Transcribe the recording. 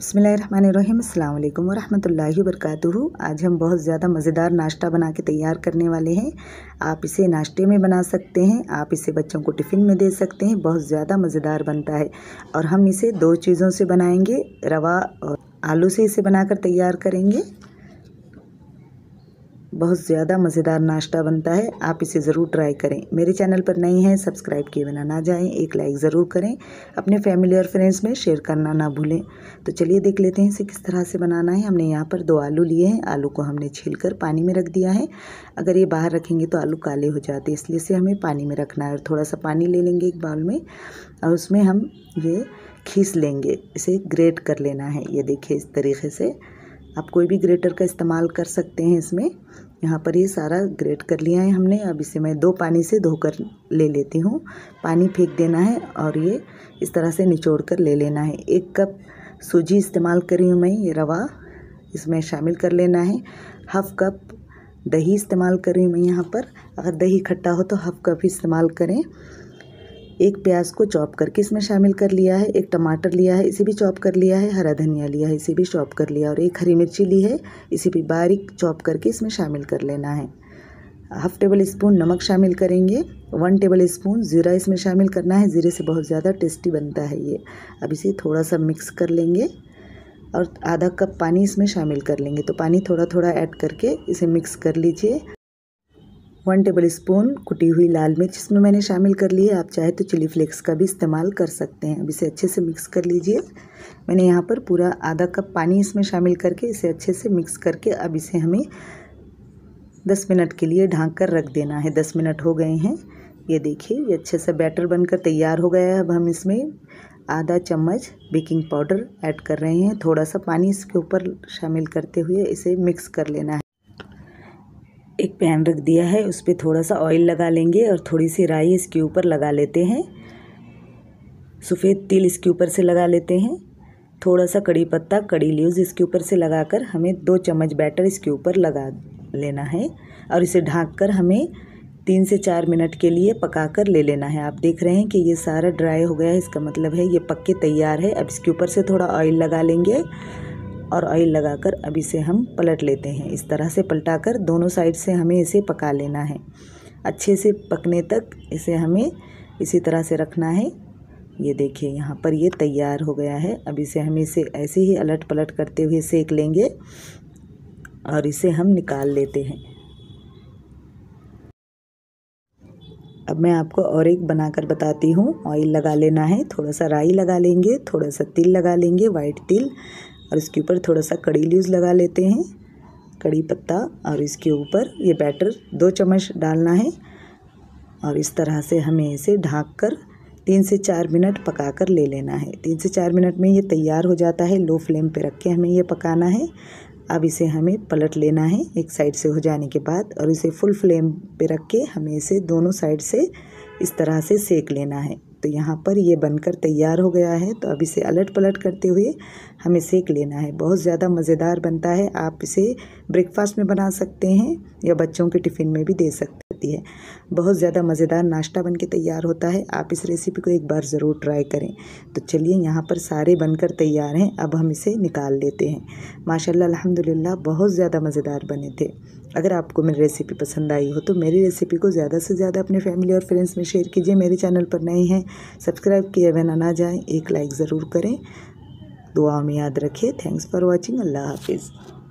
बसमीम अल्लाम वरहमल आज हम बहुत ज़्यादा मज़ेदार नाश्ता बना के तैयार करने वाले हैं आप इसे नाश्ते में बना सकते हैं आप इसे बच्चों को टिफ़िन में दे सकते हैं बहुत ज़्यादा मज़ेदार बनता है और हम इसे दो चीज़ों से बनाएंगे रवा और आलू से इसे बनाकर तैयार करेंगे बहुत ज़्यादा मज़ेदार नाश्ता बनता है आप इसे ज़रूर ट्राई करें मेरे चैनल पर नहीं है सब्सक्राइब किए बिना ना जाएं एक लाइक ज़रूर करें अपने फैमिली और फ्रेंड्स में शेयर करना ना भूलें तो चलिए देख लेते हैं इसे किस तरह से बनाना है हमने यहाँ पर दो आलू लिए हैं आलू को हमने छील कर पानी में रख दिया है अगर ये बाहर रखेंगे तो आलू काले हो जाते हैं इसलिए से हमें पानी में रखना है और थोड़ा सा पानी ले लेंगे एक बाउल में और उसमें हम ये खींच लेंगे इसे ग्रेट कर लेना है ये देखिए इस तरीके से आप कोई भी ग्रेटर का इस्तेमाल कर सकते हैं इसमें यहाँ पर ये सारा ग्रेट कर लिया है हमने अब इसे मैं दो पानी से धोकर ले लेती हूँ पानी फेंक देना है और ये इस तरह से निचोड़ कर ले लेना है एक कप सूजी इस्तेमाल करी हूँ मैं ये रवा इसमें शामिल कर लेना है हाफ कप दही इस्तेमाल कर रही हूँ मैं यहाँ पर अगर दही खट्टा हो तो हाफ कप इस्तेमाल करें एक प्याज को चॉप करके इसमें शामिल कर लिया है एक टमाटर लिया है इसे भी चॉप कर लिया है हरा धनिया लिया है इसे भी चॉप कर लिया और एक हरी मिर्ची ली है इसे भी बारीक चॉप करके इसमें शामिल कर लेना है हाफ टेबल स्पून नमक शामिल करेंगे वन टेबल स्पून ज़ीरा इसमें शामिल करना है ज़ीरे से बहुत ज़्यादा टेस्टी बनता है ये अब इसे थोड़ा सा मिक्स कर लेंगे और आधा कप पानी इसमें शामिल कर लेंगे तो पानी थोड़ा थोड़ा ऐड करके इसे मिक्स कर लीजिए वन टेबल स्पून कुटी हुई लाल मिर्च इसमें मैंने शामिल कर ली है आप चाहे तो चिली फ्लेक्स का भी इस्तेमाल कर सकते हैं अब इसे अच्छे से मिक्स कर लीजिए मैंने यहाँ पर पूरा आधा कप पानी इसमें शामिल करके इसे अच्छे से मिक्स करके अब इसे हमें दस मिनट के लिए ढाँक कर रख देना है दस मिनट हो गए हैं ये देखिए ये अच्छे से बैटर बनकर तैयार हो गया है अब हम इसमें आधा चम्मच बेकिंग पाउडर ऐड कर रहे हैं थोड़ा सा पानी इसके ऊपर शामिल करते हुए इसे मिक्स कर लेना है एक पैन रख दिया है उस पर थोड़ा सा ऑयल लगा लेंगे और थोड़ी सी राई इसके ऊपर लगा लेते हैं सफ़ेद तिल इसके ऊपर से लगा लेते हैं थोड़ा सा कड़ी पत्ता कड़ी लीव्स इसके ऊपर से लगाकर हमें दो चम्मच बैटर इसके ऊपर लगा लेना है और इसे ढाँक कर हमें तीन से चार मिनट के लिए पका कर ले लेना है आप देख रहे हैं कि ये सारा ड्राई हो गया है इसका मतलब है ये पक के तैयार है अब इसके ऊपर से थोड़ा ऑयल लगा लेंगे और ऑयल लगाकर अब इसे हम पलट लेते हैं इस तरह से पलटा कर दोनों साइड से हमें इसे पका लेना है अच्छे से पकने तक इसे हमें इसी तरह से रखना है ये देखिए यहाँ पर ये तैयार हो गया है अब इसे हम इसे ऐसे ही अलट पलट करते हुए सेक लेंगे और इसे हम निकाल लेते हैं अब मैं आपको और एक बनाकर बताती हूँ ऑयल लगा लेना है थोड़ा सा राई लगा लेंगे थोड़ा सा तिल लगा लेंगे वाइट तिल और इसके ऊपर थोड़ा सा कड़ी लीव्स लगा लेते हैं कड़ी पत्ता और इसके ऊपर ये बैटर दो चम्मच डालना है और इस तरह से हमें इसे ढाँक कर तीन से चार मिनट पका कर ले लेना है तीन से चार मिनट में ये तैयार हो जाता है लो फ्लेम पे रख के हमें ये पकाना है अब इसे हमें पलट लेना है एक साइड से हो जाने के बाद और इसे फुल फ्लेम पे रख के हमें इसे दोनों साइड से इस तरह से सेक लेना है तो यहाँ पर ये बनकर तैयार हो गया है तो अब इसे अलट पलट करते हुए हमें सेक लेना है बहुत ज़्यादा मज़ेदार बनता है आप इसे ब्रेकफास्ट में बना सकते हैं या बच्चों के टिफ़िन में भी दे सकते हैं सकती है बहुत ज़्यादा मज़ेदार नाश्ता बन तैयार होता है आप इस रेसिपी को एक बार ज़रूर ट्राई करें तो चलिए यहाँ पर सारे बनकर तैयार हैं अब हम इसे निकाल लेते हैं माशाल्लाह अल्हम्दुलिल्लाह बहुत ज़्यादा मज़ेदार बने थे अगर आपको मेरी रेसिपी पसंद आई हो तो मेरी रेसिपी को ज़्यादा से ज़्यादा अपने फैमिली और फ्रेंड्स में शेयर कीजिए मेरे चैनल पर नए हैं सब्सक्राइब किए बिना ना जाएँ एक लाइक ज़रूर करें दुआ में याद रखिए थैंक्स फॉर वॉचिंग अल्लाह हाफिज़